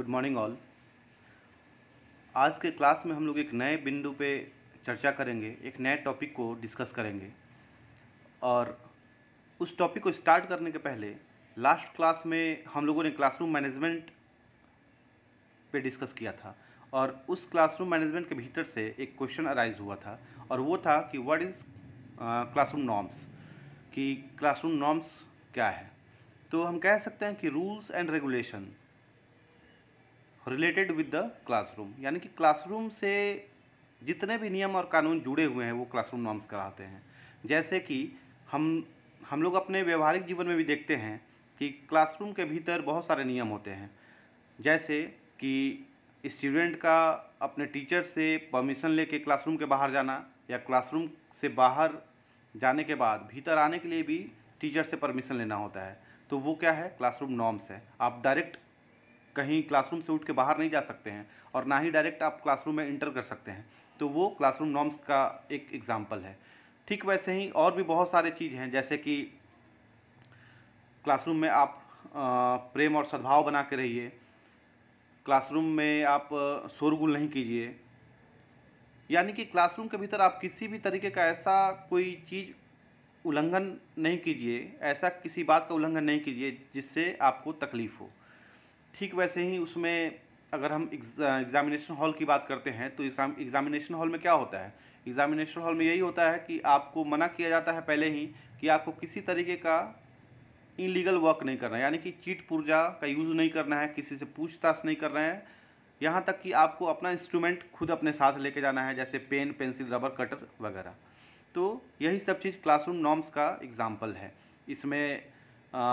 good morning all आज के class में हम लोग एक नए बिंदु पे चर्चा करेंगे एक नए टॉपिक को डिस्कस करेंगे और उस टॉपिक को स्टार्ट करने के पहले लास्ट क्लास में हम लोगों ने क्लासरूम मैनेजमेंट पे डिस्कस किया था और उस क्लासरूम मैनेजमेंट के भीतर से एक क्वेश्चन अराइज हुआ था और वो था कि व्हाट इज़ क्लासरूम नॉर्म्स कि क्लासरूम नॉर्म्स क्या है तो हम कह सकते हैं कि rules and regulation related with the classroom यानी कि क्लासरूम से जितने भी नियम और कानून जुड़े हुए हैं वो क्लासरूम नॉर्म्स कराते हैं जैसे कि हम हम लोग अपने व्यवहारिक जीवन में भी देखते हैं कि क्लासरूम के भीतर बहुत सारे नियम होते हैं जैसे कि स्टूडेंट का अपने टीचर से परमिशन लेके क्लासरूम के बाहर जाना या क्लासरूम से बाहर जाने के बाद भीतर आने के लिए भी टीचर से परमिशन लेना होता है तो वो क्या है क्लासरूम नॉर्म्स है आप डायरेक्ट कहीं क्लासरूम से उठ के बाहर नहीं जा सकते हैं और ना ही डायरेक्ट आप क्लासरूम में इंटर कर सकते हैं तो वो क्लासरूम नॉर्म्स का एक एग्ज़ाम्पल है ठीक वैसे ही और भी बहुत सारे चीज़ हैं जैसे कि क्लासरूम में आप प्रेम और सद्भाव बना के रहिए क्लासरूम में आप शोरगुल नहीं कीजिए यानी कि क्लासरूम के भीतर आप किसी भी तरीके का ऐसा कोई चीज़ उल्लंघन नहीं कीजिए ऐसा किसी बात का उल्लंघन नहीं कीजिए जिससे आपको तकलीफ़ हो ठीक वैसे ही उसमें अगर हम एग्ज़ामिनेशन हॉल की बात करते हैं तो एग्ज़ामिनेशन हॉल में क्या होता है एग्ज़ामिनेशन हॉल में यही होता है कि आपको मना किया जाता है पहले ही कि आपको किसी तरीके का इलीगल वर्क नहीं करना है यानी कि चीट पुर्जा का यूज़ नहीं करना है किसी से पूछताछ नहीं करना है यहाँ तक कि आपको अपना इंस्ट्रूमेंट खुद अपने साथ लेके जाना है जैसे पेन पेंसिल रबर कटर वगैरह तो यही सब चीज़ क्लासरूम नॉर्म्स का एग्ज़ाम्पल है इसमें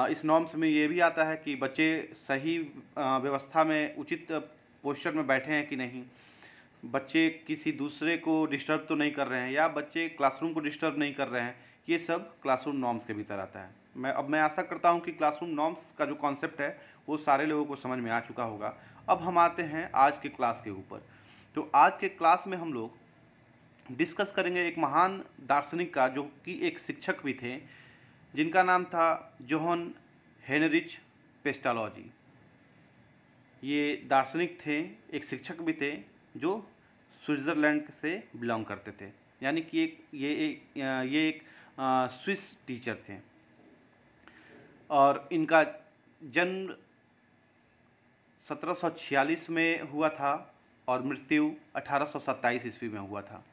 इस नॉर्म्स में ये भी आता है कि बच्चे सही व्यवस्था में उचित पोस्चर में बैठे हैं कि नहीं बच्चे किसी दूसरे को डिस्टर्ब तो नहीं कर रहे हैं या बच्चे क्लासरूम को डिस्टर्ब नहीं कर रहे हैं ये सब क्लासरूम नॉर्म्स के भीतर आता है मैं अब मैं आशा करता हूँ कि क्लासरूम नॉर्म्स का जो कॉन्सेप्ट है वो सारे लोगों को समझ में आ चुका होगा अब हम आते हैं आज के क्लास के ऊपर तो आज के क्लास में हम लोग डिस्कस करेंगे एक महान दार्शनिक का जो कि एक शिक्षक भी थे जिनका नाम था जोहन हेनरिच पेस्टालॉजी ये दार्शनिक थे एक शिक्षक भी थे जो स्विट्ज़रलैंड से बिलोंग करते थे यानी कि एक ये एक ये एक स्विस टीचर थे और इनका जन्म 1746 में हुआ था और मृत्यु 1827 ईस्वी में हुआ था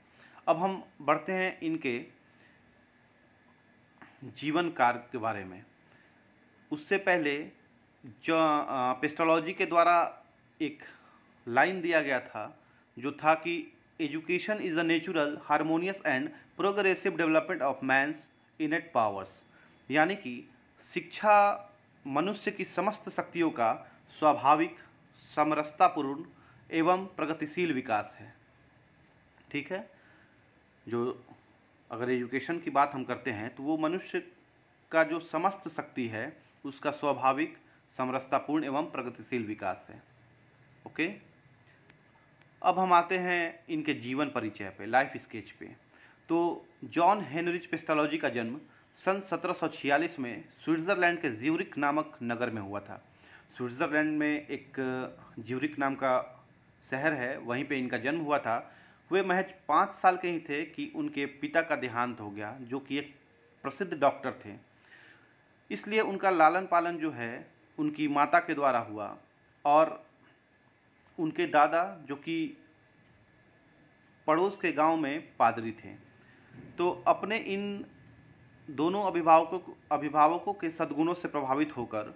अब हम बढ़ते हैं इनके जीवन कार्य के बारे में उससे पहले जो पेस्टोलॉजी के द्वारा एक लाइन दिया गया था जो था कि education is a natural harmonious and progressive development of man's innate powers यानी कि शिक्षा मनुष्य की समस्त शक्तियों का स्वाभाविक समरसतापूर्ण एवं प्रगतिशील विकास है ठीक है जो अगर एजुकेशन की बात हम करते हैं तो वो मनुष्य का जो समस्त शक्ति है उसका स्वाभाविक समरसतापूर्ण एवं प्रगतिशील विकास है ओके अब हम आते हैं इनके जीवन परिचय पे लाइफ स्केच पे तो जॉन हेनरिच पेस्टोलॉजी का जन्म सन 1746 में स्विट्ज़रलैंड के ज्यूरिक नामक नगर में हुआ था स्विट्ज़रलैंड में एक ज्यूरिक नाम का शहर है वहीं पे इनका जन्म हुआ था वे महज पाँच साल के ही थे कि उनके पिता का देहांत हो गया जो कि एक प्रसिद्ध डॉक्टर थे इसलिए उनका लालन पालन जो है उनकी माता के द्वारा हुआ और उनके दादा जो कि पड़ोस के गांव में पादरी थे तो अपने इन दोनों अभिभावकों अभिभावकों के सद्गुणों से प्रभावित होकर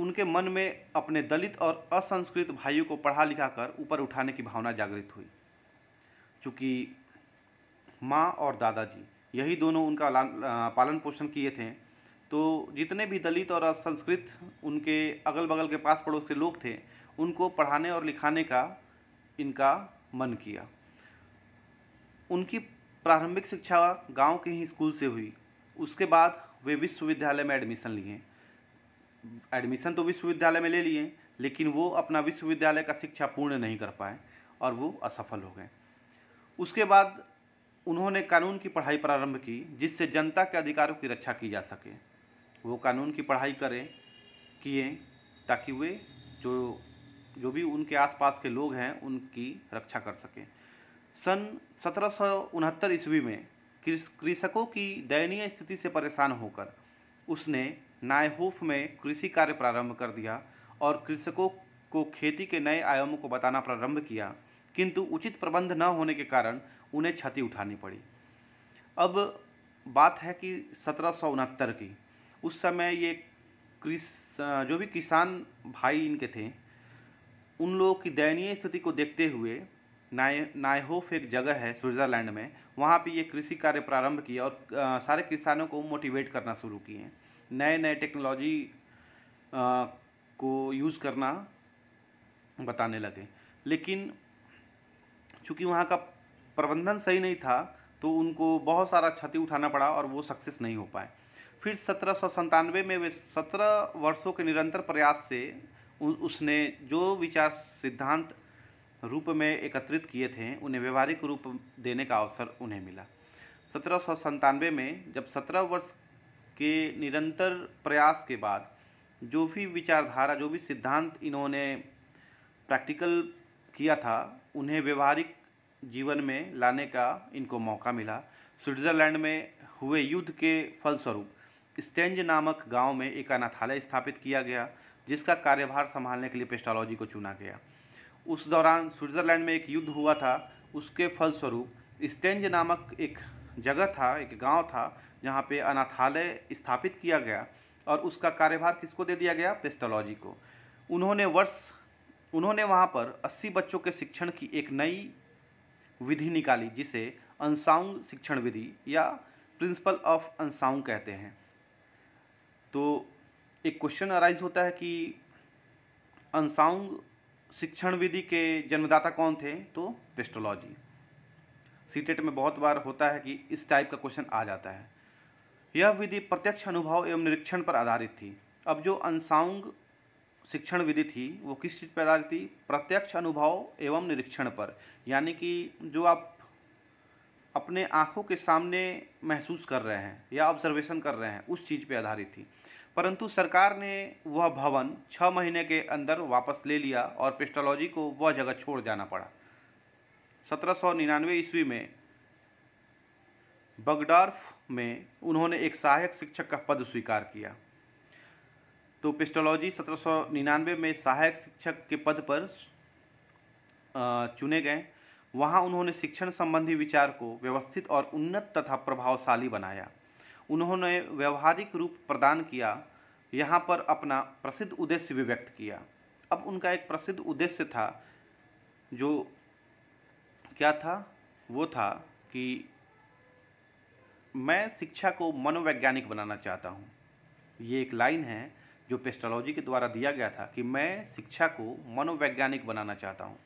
उनके मन में अपने दलित और असंस्कृत भाइयों को पढ़ा लिखा कर ऊपर उठाने की भावना जागृत हुई चूँकि माँ और दादाजी यही दोनों उनका पालन पोषण किए थे तो जितने भी दलित और असंस्कृत उनके अगल बगल के पास पड़ोस के लोग थे उनको पढ़ाने और लिखाने का इनका मन किया उनकी प्रारंभिक शिक्षा गांव के ही स्कूल से हुई उसके बाद वे विश्वविद्यालय में एडमिशन लिए एडमिशन तो विश्वविद्यालय में ले लिए लेकिन वो अपना विश्वविद्यालय का शिक्षा पूर्ण नहीं कर पाए और वो असफल हो गए उसके बाद उन्होंने कानून की पढ़ाई प्रारंभ की जिससे जनता के अधिकारों की रक्षा की जा सके वो कानून की पढ़ाई करें किए ताकि वे जो जो भी उनके आसपास के लोग हैं उनकी रक्षा कर सकें सन सत्रह ईस्वी में कृषकों की दयनीय स्थिति से परेशान होकर उसने नायहोफ में कृषि कार्य प्रारंभ कर दिया और कृषकों को खेती के नए आयामों को बताना प्रारंभ किया किंतु उचित प्रबंध न होने के कारण उन्हें क्षति उठानी पड़ी अब बात है कि सत्रह की उस समय ये कृष जो भी किसान भाई इनके थे उन लोगों की दयनीय स्थिति को देखते हुए नाय नायहोफ एक जगह है स्विट्ज़रलैंड में वहाँ पे ये कृषि कार्य प्रारंभ किया और सारे किसानों को मोटिवेट करना शुरू किए नए नए टेक्नोलॉजी को यूज़ करना बताने लगे लेकिन चूँकि वहाँ का प्रबंधन सही नहीं था तो उनको बहुत सारा क्षति उठाना पड़ा और वो सक्सेस नहीं हो पाए फिर सत्रह में वे सत्रह वर्षों के निरंतर प्रयास से उसने जो विचार सिद्धांत रूप में एकत्रित किए थे उन्हें व्यवहारिक रूप देने का अवसर उन्हें मिला सत्रह में जब सत्रह वर्ष के निरंतर प्रयास के बाद जो भी विचारधारा जो भी सिद्धांत इन्होंने प्रैक्टिकल किया था उन्हें व्यवहारिक जीवन में लाने का इनको मौका मिला स्विट्ज़रलैंड में हुए युद्ध के फलस्वरूप स्टेंज नामक गांव में एक अनाथालय स्थापित किया गया जिसका कार्यभार संभालने के लिए पेस्टोलॉजी को चुना गया उस दौरान स्विट्ज़रलैंड में एक युद्ध हुआ था उसके फलस्वरूप स्टेंज नामक एक जगह था एक गांव था जहाँ पे अनाथालय स्थापित किया गया और उसका कार्यभार किसको दे दिया गया पेस्टोलॉजी को उन्होंने वर्ष उन्होंने वहाँ पर 80 बच्चों के शिक्षण की एक नई विधि निकाली जिसे अनसाउंग शिक्षण विधि या प्रिंसिपल ऑफ अनसाउंग कहते हैं तो एक क्वेश्चन अराइज होता है कि अनसाउंग शिक्षण विधि के जन्मदाता कौन थे तो पेस्टोलॉजी सी टेट में बहुत बार होता है कि इस टाइप का क्वेश्चन आ जाता है यह विधि प्रत्यक्ष अनुभव एवं निरीक्षण पर आधारित थी अब जो अनसाउंग शिक्षण विधि थी वो किस चीज़ पर आधारित थी प्रत्यक्ष अनुभव एवं निरीक्षण पर यानी कि जो आप अपने आँखों के सामने महसूस कर रहे हैं या ऑब्जर्वेशन कर रहे हैं उस चीज़ पर आधारित थी परंतु सरकार ने वह भवन छः महीने के अंदर वापस ले लिया और पेस्टोलॉजी को वह जगह छोड़ जाना पड़ा 1799 ईस्वी में बगडार्फ में उन्होंने एक सहायक शिक्षक का पद स्वीकार किया तो पिस्टोलॉजी 1799 में सहायक शिक्षक के पद पर चुने गए वहाँ उन्होंने शिक्षण संबंधी विचार को व्यवस्थित और उन्नत तथा प्रभावशाली बनाया उन्होंने व्यवहारिक रूप प्रदान किया यहाँ पर अपना प्रसिद्ध उद्देश्य भी व्यक्त किया अब उनका एक प्रसिद्ध उद्देश्य था जो क्या था वो था कि मैं शिक्षा को मनोवैज्ञानिक बनाना चाहता हूँ ये एक लाइन है जो पेस्टोलॉजी के द्वारा दिया गया था कि मैं शिक्षा को मनोवैज्ञानिक बनाना चाहता हूँ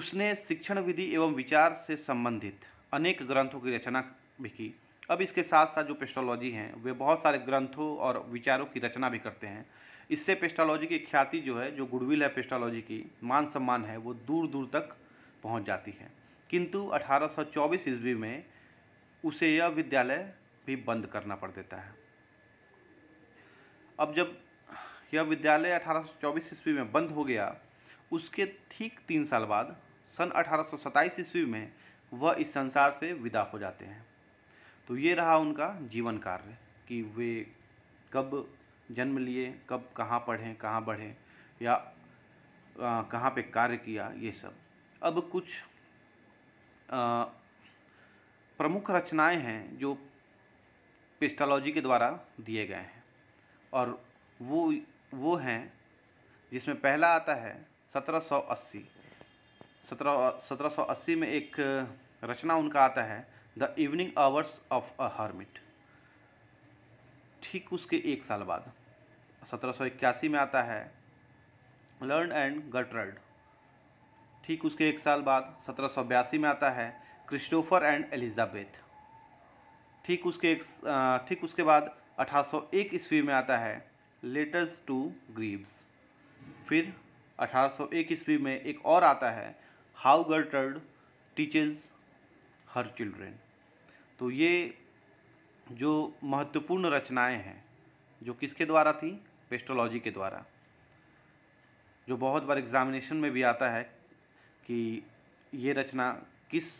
उसने शिक्षण विधि एवं विचार से संबंधित अनेक ग्रंथों की रचना भी की अब इसके साथ साथ जो पेस्टोलॉजी हैं वे बहुत सारे ग्रंथों और विचारों की रचना भी करते हैं इससे पेस्टोलॉजी की ख्याति जो है जो गुडविल है पेस्टोलॉजी की मान सम्मान है वो दूर दूर तक पहुंच जाती है किंतु 1824 ईस्वी में उसे यह विद्यालय भी बंद करना पड़ देता है अब जब यह विद्यालय 1824 ईस्वी में बंद हो गया उसके ठीक तीन साल बाद सन 1827 ईस्वी में वह इस संसार से विदा हो जाते हैं तो ये रहा उनका जीवन कार्य कि वे कब जन्म लिए कब कहाँ पढ़ें कहाँ बढ़ें या कहाँ पे कार्य किया ये सब अब कुछ प्रमुख रचनाएं हैं जो पिस्टोलॉजी के द्वारा दिए गए हैं और वो वो हैं जिसमें पहला आता है 1780 सत्रह 1780 में एक रचना उनका आता है the evening hours of a hermit ठीक उसके एक साल बाद सत्रह में आता है लर्न एंड गटरड ठीक उसके एक साल बाद सत्रह में आता है क्रिस्टोफर एंड एलिजाबेथ ठीक उसके एक ठीक उसके बाद 1801 ईस्वी में आता है लेटर्स टू ग्रीव्स फिर 1801 ईस्वी में एक और आता है how Gertrude teaches her children तो ये जो महत्वपूर्ण रचनाएं हैं जो किसके द्वारा थी पेस्टोलॉजी के द्वारा जो बहुत बार एग्ज़ामिनेशन में भी आता है कि ये रचना किस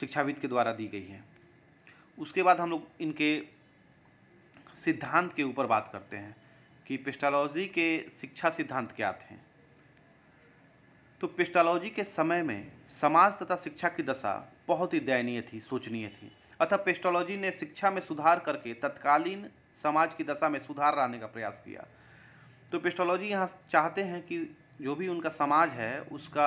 शिक्षाविद के द्वारा दी गई है उसके बाद हम लोग इनके सिद्धांत के ऊपर बात करते हैं कि पेस्टालॉजी के शिक्षा सिद्धांत क्या थे तो पेस्टालॉजी के समय में समाज तथा शिक्षा की दशा बहुत ही दयनीय थी सोचनीय थी अतः पेस्टोलॉजी ने शिक्षा में सुधार करके तत्कालीन समाज की दशा में सुधार लाने का प्रयास किया तो पेस्टोलॉजी यहाँ चाहते हैं कि जो भी उनका समाज है उसका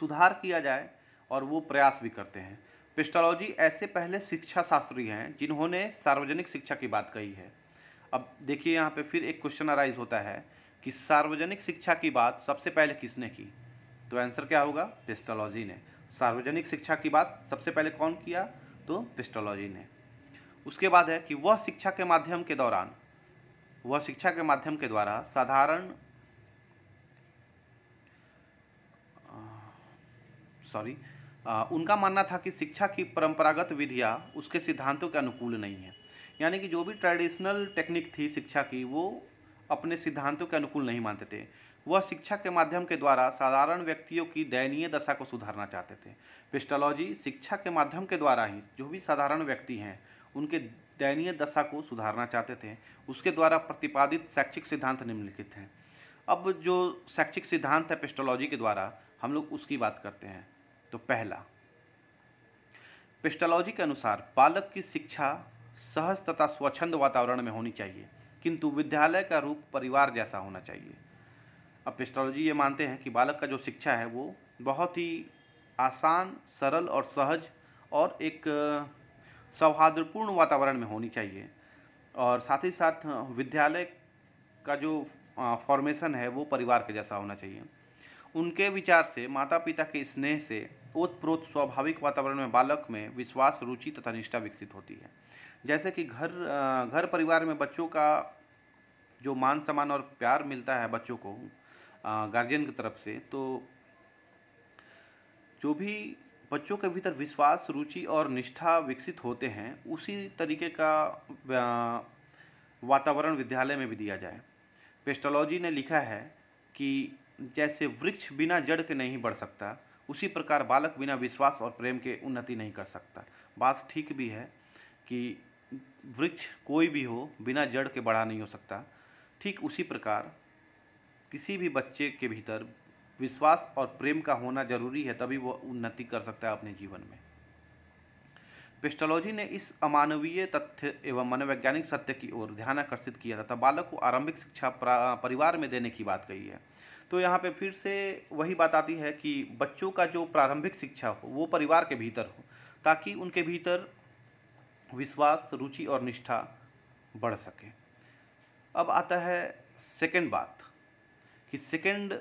सुधार किया जाए और वो प्रयास भी करते हैं पेस्टोलॉजी ऐसे पहले शिक्षा शास्त्री हैं जिन्होंने सार्वजनिक शिक्षा की बात कही है अब देखिए यहाँ पे फिर एक क्वेश्चन अराइज होता है कि सार्वजनिक शिक्षा की बात सबसे पहले किसने की तो आंसर क्या होगा पेस्टोलॉजी ने सार्वजनिक शिक्षा की बात सबसे पहले कौन किया तो पिस्टोलॉजी ने उसके बाद है कि वह शिक्षा के माध्यम के दौरान वह शिक्षा के माध्यम के द्वारा साधारण सॉरी उनका मानना था कि शिक्षा की परंपरागत विधियाँ उसके सिद्धांतों के अनुकूल नहीं है यानी कि जो भी ट्रेडिशनल टेक्निक थी शिक्षा की वो अपने सिद्धांतों के अनुकूल नहीं मानते थे वह शिक्षा के माध्यम के द्वारा साधारण व्यक्तियों की दयनीय दशा को सुधारना चाहते थे पेस्टोलॉजी शिक्षा के माध्यम के द्वारा ही जो भी साधारण व्यक्ति हैं उनके दयनीय दशा को सुधारना चाहते थे उसके द्वारा प्रतिपादित शैक्षिक सिद्धांत निम्नलिखित हैं अब जो शैक्षिक सिद्धांत है पेस्टोलॉजी के द्वारा हम लोग उसकी बात करते हैं तो पहला पेस्टोलॉजी के अनुसार बालक की शिक्षा सहज तथा स्वच्छंद वातावरण में होनी चाहिए किंतु विद्यालय का रूप परिवार जैसा होना चाहिए अब पेस्टोलॉजी ये मानते हैं कि बालक का जो शिक्षा है वो बहुत ही आसान सरल और सहज और एक सौहार्दपूर्ण वातावरण में होनी चाहिए और साथ ही साथ विद्यालय का जो फॉर्मेशन है वो परिवार के जैसा होना चाहिए उनके विचार से माता पिता के स्नेह से ओतप्रोत स्वाभाविक वातावरण में बालक में विश्वास रुचि तथा निष्ठा विकसित होती है जैसे कि घर घर परिवार में बच्चों का जो मान सम्मान और प्यार मिलता है बच्चों को गार्जियन की तरफ से तो जो भी बच्चों के भीतर विश्वास रुचि और निष्ठा विकसित होते हैं उसी तरीके का वातावरण विद्यालय में भी दिया जाए पेस्टोलॉजी ने लिखा है कि जैसे वृक्ष बिना जड़ के नहीं बढ़ सकता उसी प्रकार बालक बिना विश्वास और प्रेम के उन्नति नहीं कर सकता बात ठीक भी है कि वृक्ष कोई भी हो बिना जड़ के बड़ा नहीं हो सकता ठीक उसी प्रकार किसी भी बच्चे के भीतर विश्वास और प्रेम का होना जरूरी है तभी वह उन्नति कर सकता है अपने जीवन में पेस्टोलॉजी ने इस अमानवीय तथ्य एवं मनोवैज्ञानिक सत्य की ओर ध्यान आकर्षित किया तथा बालक को आरंभिक शिक्षा परिवार में देने की बात कही है तो यहाँ पे फिर से वही बात आती है कि बच्चों का जो प्रारंभिक शिक्षा हो वो परिवार के भीतर हो ताकि उनके भीतर विश्वास रुचि और निष्ठा बढ़ सके अब आता है सेकेंड बात कि सेकेंड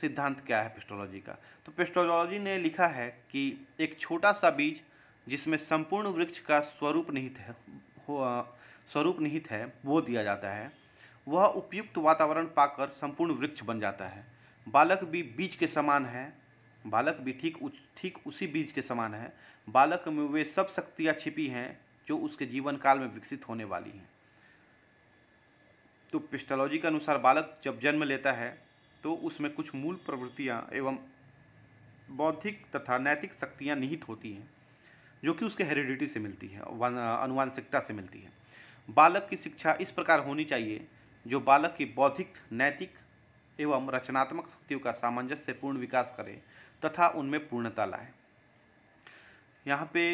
सिद्धांत क्या है पेस्टोलॉजी का तो पेस्टोलॉजी ने लिखा है कि एक छोटा सा बीज जिसमें संपूर्ण वृक्ष का स्वरूप निहित है स्वरूप निहित है वो दिया जाता है वह उपयुक्त वातावरण पाकर संपूर्ण वृक्ष बन जाता है बालक भी बीज के समान है बालक भी ठीक ठीक उसी बीज के समान है बालक में वे सब शक्तियाँ छिपी हैं जो उसके जीवन काल में विकसित होने वाली हैं तो पिस्टोलॉजी के अनुसार बालक जब जन्म लेता है तो उसमें कुछ मूल प्रवृत्तियाँ एवं बौद्धिक तथा नैतिक शक्तियाँ निहित होती हैं जो कि उसके हेरिडिटी से मिलती है अनुवांशिकता से मिलती है बालक की शिक्षा इस प्रकार होनी चाहिए जो बालक की बौद्धिक नैतिक एवं रचनात्मक शक्तियों का सामंजस्य पूर्ण विकास करे तथा उनमें पूर्णता लाए यहाँ पे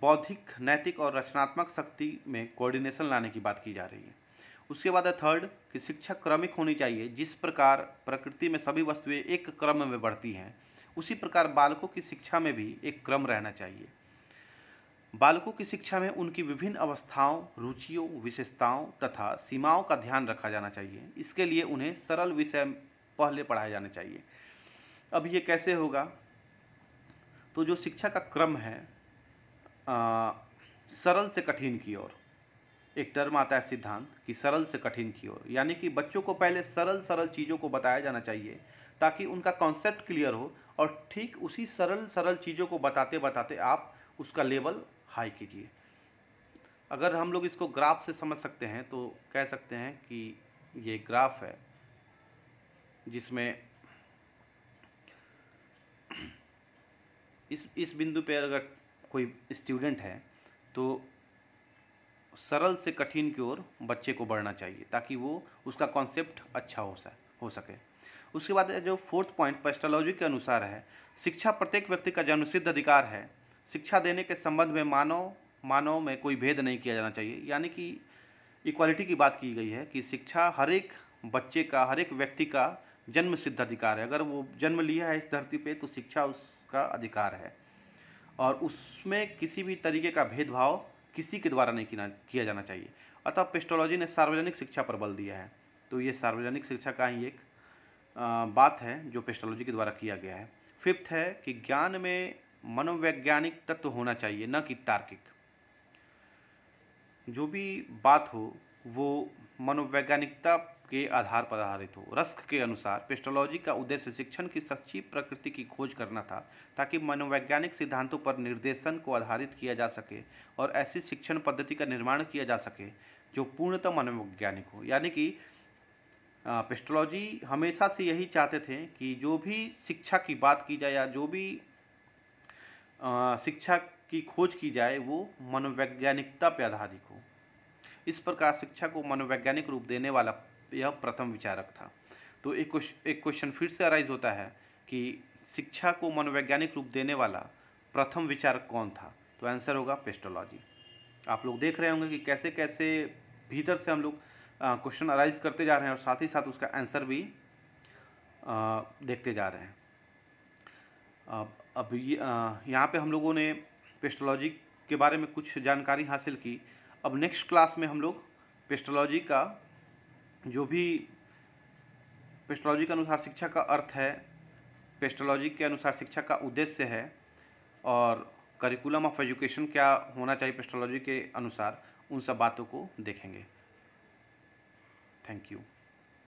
बौद्धिक नैतिक और रचनात्मक शक्ति में कोऑर्डिनेशन लाने की बात की जा रही है उसके बाद है थर्ड कि शिक्षा क्रमिक होनी चाहिए जिस प्रकार प्रकृति में सभी वस्तुएं एक क्रम में बढ़ती हैं उसी प्रकार बालकों की शिक्षा में भी एक क्रम रहना चाहिए बालकों की शिक्षा में उनकी विभिन्न अवस्थाओं रुचियों विशेषताओं तथा सीमाओं का ध्यान रखा जाना चाहिए इसके लिए उन्हें सरल विषय पहले पढ़ाए जाने चाहिए अब ये कैसे होगा तो जो शिक्षा का क्रम है आ, सरल से कठिन की ओर एक टर्म आता है सिद्धांत कि सरल से कठिन की ओर यानी कि बच्चों को पहले सरल सरल चीज़ों को बताया जाना चाहिए ताकि उनका कॉन्सेप्ट क्लियर हो और ठीक उसी सरल सरल चीज़ों को बताते बताते आप उसका लेवल हाई कीजिए अगर हम लोग इसको ग्राफ से समझ सकते हैं तो कह सकते हैं कि ये ग्राफ है जिसमें इस इस बिंदु पर अगर कोई स्टूडेंट है तो सरल से कठिन की ओर बच्चे को बढ़ना चाहिए ताकि वो उसका कॉन्सेप्ट अच्छा हो सके हो सके उसके बाद जो फोर्थ पॉइंट पेस्टोलॉजी के अनुसार है शिक्षा प्रत्येक व्यक्ति का जन्मसिद्ध अधिकार है शिक्षा देने के संबंध में मानव मानव में कोई भेद नहीं किया जाना चाहिए यानी कि इक्वालिटी की बात की गई है कि शिक्षा हर एक बच्चे का हर एक व्यक्ति का जन्म सिद्ध अधिकार है अगर वो जन्म लिया है इस धरती पर तो शिक्षा उसका अधिकार है और उसमें किसी भी तरीके का भेदभाव किसी के द्वारा नहीं किया जाना चाहिए अतः पेस्टोलॉजी ने सार्वजनिक शिक्षा पर बल दिया है तो ये सार्वजनिक शिक्षा का ही एक बात है जो पेस्टोलॉजी के द्वारा किया गया है फिफ्थ है कि ज्ञान में मनोवैज्ञानिक तत्व होना चाहिए न कि तार्किक जो भी बात हो वो मनोवैज्ञानिकता के आधार पर आधारित हो रस्क के अनुसार पेस्ट्रोलॉजी का उद्देश्य शिक्षण की सच्ची प्रकृति की खोज करना था ताकि मनोवैज्ञानिक सिद्धांतों पर निर्देशन को आधारित किया जा सके और ऐसी शिक्षण पद्धति का निर्माण किया जा सके जो पूर्णतः मनोवैज्ञानिक हो यानी कि पेस्ट्रोलॉजी हमेशा से यही चाहते थे कि जो भी शिक्षा की बात की जाए या जो भी शिक्षा की खोज की जाए वो मनोवैज्ञानिकता पर आधारित हो इस प्रकार शिक्षा को मनोवैज्ञानिक रूप देने वाला यह प्रथम विचारक था तो एक क्वेश्चन एक क्वेश्चन फिर से अराइज होता है कि शिक्षा को मनोवैज्ञानिक रूप देने वाला प्रथम विचारक कौन था तो आंसर होगा पेस्टोलॉजी आप लोग देख रहे होंगे कि कैसे कैसे भीतर से हम लोग क्वेश्चन अराइज करते जा रहे हैं और साथ ही साथ उसका आंसर भी आ, देखते जा रहे हैं अब अब ये यहाँ पे हम लोगों ने पेस्टोलॉजी के बारे में कुछ जानकारी हासिल की अब नेक्स्ट क्लास में हम लोग पेस्टोलॉजी का जो भी पेस्ट्रोलॉजी के अनुसार शिक्षा का अर्थ है पेस्ट्रोलॉजी के अनुसार शिक्षा का उद्देश्य है और करिकुलम ऑफ एजुकेशन क्या होना चाहिए पेस्ट्रोलॉजी के अनुसार उन सब बातों को देखेंगे थैंक यू